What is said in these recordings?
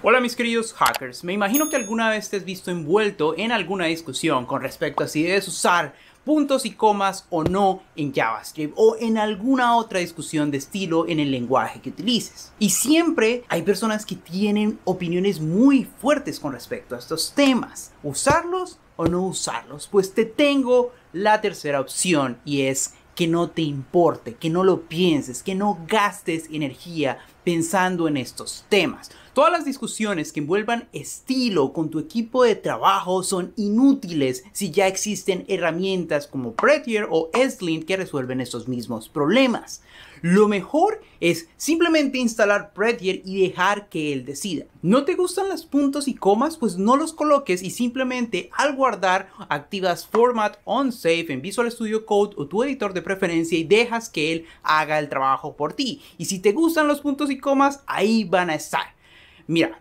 Hola mis queridos hackers, me imagino que alguna vez te has visto envuelto en alguna discusión con respecto a si debes usar puntos y comas o no en JavaScript o en alguna otra discusión de estilo en el lenguaje que utilices. Y siempre hay personas que tienen opiniones muy fuertes con respecto a estos temas, usarlos o no usarlos. Pues te tengo la tercera opción y es que no te importe, que no lo pienses, que no gastes energía pensando en estos temas. Todas las discusiones que envuelvan estilo con tu equipo de trabajo son inútiles si ya existen herramientas como Prettier o Eslint que resuelven estos mismos problemas. Lo mejor es simplemente instalar Prettier y dejar que él decida. ¿No te gustan los puntos y comas? Pues no los coloques y simplemente al guardar activas Format On Safe en Visual Studio Code o tu editor de preferencia y dejas que él haga el trabajo por ti. Y si te gustan los puntos y comas, ahí van a estar. Mira,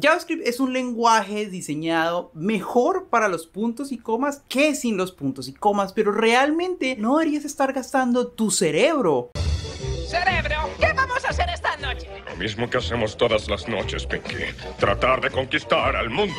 JavaScript es un lenguaje diseñado mejor para los puntos y comas que sin los puntos y comas, pero realmente no deberías estar gastando tu cerebro. Cerebro, ¿qué vamos a hacer esta noche? Lo mismo que hacemos todas las noches, Pinky. Tratar de conquistar al mundo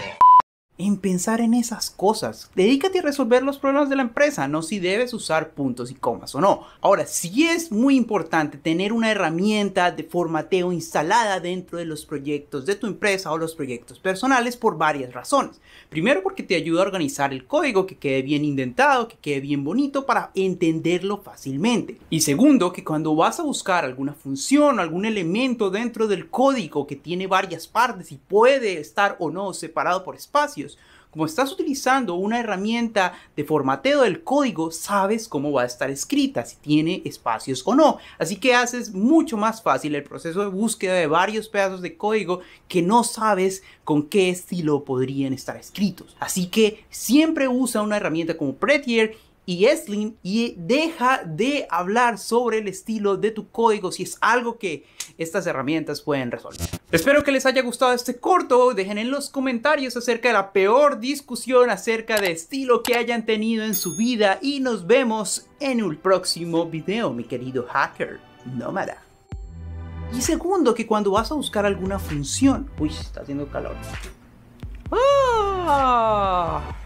en pensar en esas cosas. Dedícate a resolver los problemas de la empresa, no si debes usar puntos y comas o no. Ahora, sí es muy importante tener una herramienta de formateo instalada dentro de los proyectos de tu empresa o los proyectos personales por varias razones. Primero, porque te ayuda a organizar el código, que quede bien indentado, que quede bien bonito para entenderlo fácilmente. Y segundo, que cuando vas a buscar alguna función, algún elemento dentro del código que tiene varias partes y puede estar o no separado por espacios, como estás utilizando una herramienta de formateo del código, sabes cómo va a estar escrita, si tiene espacios o no. Así que haces mucho más fácil el proceso de búsqueda de varios pedazos de código que no sabes con qué estilo podrían estar escritos. Así que siempre usa una herramienta como Prettier y Slim y deja de hablar sobre el estilo de tu código si es algo que estas herramientas pueden resolver. Espero que les haya gustado este corto, dejen en los comentarios acerca de la peor discusión acerca de estilo que hayan tenido en su vida y nos vemos en un próximo video, mi querido hacker nómada. Y segundo, que cuando vas a buscar alguna función... Uy, está haciendo calor. ¡Ah!